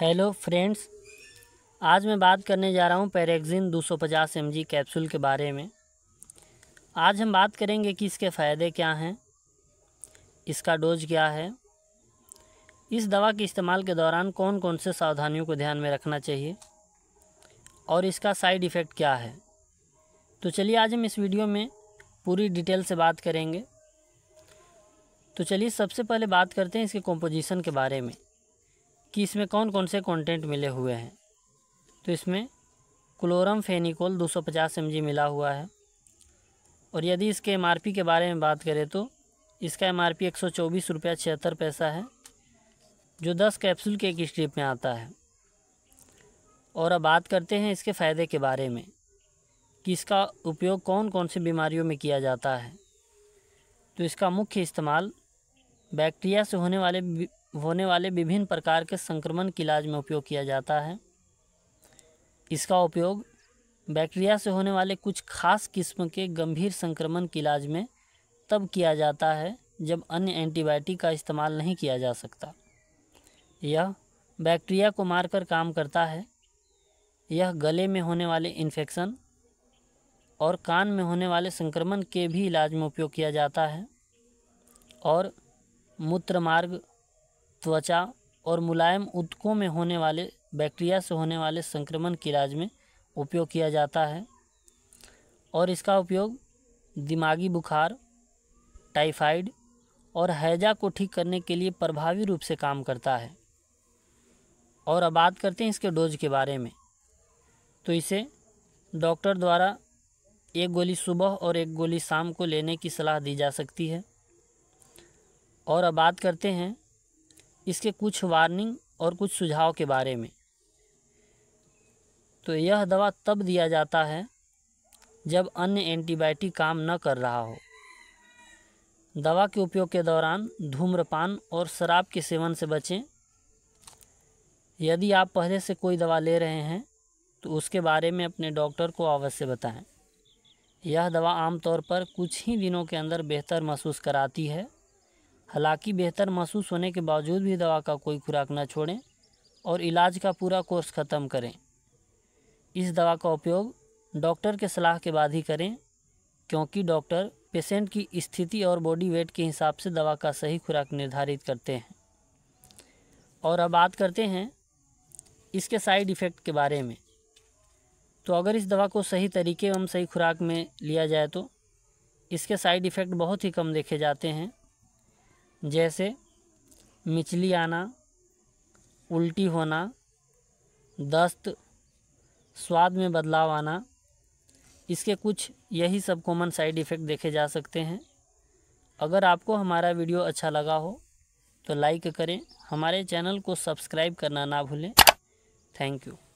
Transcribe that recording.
Hello friends आज मैं बात करने जा रहा हूँ पैरेक्सिन 250 mg कैप्सूल के बारे में आज हम बात करेंगे कि इसके फ़ायदे क्या हैं इसका डोज क्या है इस दवा के इस्तेमाल के दौरान कौन कौन से सावधानियों को ध्यान में रखना चाहिए और इसका साइड इफ़ेक्ट क्या है तो चलिए आज हम इस वीडियो में पूरी डिटेल से बात करेंगे तो चलिए सबसे पहले बात करते हैं इसके कॉम्पोजिशन के बारे में कि इसमें कौन कौन से कंटेंट मिले हुए हैं तो इसमें क्लोरम फेनिकोल 250 सौ मिला हुआ है और यदि इसके एम के बारे में बात करें तो इसका एम आर पी एक सौ चौबीस रुपया छिहत्तर पैसा है जो दस कैप्सूल के एक स्ट्रिप में आता है और अब बात करते हैं इसके फ़ायदे के बारे में कि इसका उपयोग कौन कौन सी बीमारियों में किया जाता है तो इसका मुख्य इस्तेमाल बैक्टीरिया से होने वाले होने वाले विभिन्न प्रकार के संक्रमण के इलाज में उपयोग किया जाता है इसका उपयोग बैक्टीरिया से होने वाले कुछ खास किस्म के गंभीर संक्रमण के इलाज में तब किया जाता है जब अन्य एंटीबायोटिक का इस्तेमाल नहीं किया जा सकता यह बैक्टीरिया को मारकर काम करता है यह गले में होने वाले इन्फेक्शन और कान में होने वाले संक्रमण के भी इलाज में उपयोग किया जाता है और मूत्र मार्ग त्वचा और मुलायम उदकों में होने वाले बैक्टीरिया से होने वाले संक्रमण के इलाज में उपयोग किया जाता है और इसका उपयोग दिमागी बुखार टाइफाइड और हैजा को ठीक करने के लिए प्रभावी रूप से काम करता है और अब बात करते हैं इसके डोज के बारे में तो इसे डॉक्टर द्वारा एक गोली सुबह और एक गोली शाम को लेने की सलाह दी जा सकती है और अब बात करते हैं इसके कुछ वार्निंग और कुछ सुझाव के बारे में तो यह दवा तब दिया जाता है जब अन्य एंटीबायोटिक काम न कर रहा हो दवा के उपयोग के दौरान धूम्रपान और शराब के सेवन से बचें यदि आप पहले से कोई दवा ले रहे हैं तो उसके बारे में अपने डॉक्टर को अवश्य बताएं। यह दवा आमतौर पर कुछ ही दिनों के अंदर बेहतर महसूस कराती है हालांकि बेहतर महसूस होने के बावजूद भी दवा का कोई खुराक न छोड़ें और इलाज का पूरा कोर्स ख़त्म करें इस दवा का उपयोग डॉक्टर के सलाह के बाद ही करें क्योंकि डॉक्टर पेशेंट की स्थिति और बॉडी वेट के हिसाब से दवा का सही खुराक निर्धारित करते हैं और अब बात करते हैं इसके साइड इफ़ेक्ट के बारे में तो अगर इस दवा को सही तरीके एवं सही खुराक में लिया जाए तो इसके साइड इफ़ेक्ट बहुत ही कम देखे जाते हैं जैसे मिचली आना उल्टी होना दस्त स्वाद में बदलाव आना इसके कुछ यही सब कॉमन साइड इफ़ेक्ट देखे जा सकते हैं अगर आपको हमारा वीडियो अच्छा लगा हो तो लाइक करें हमारे चैनल को सब्सक्राइब करना ना भूलें थैंक यू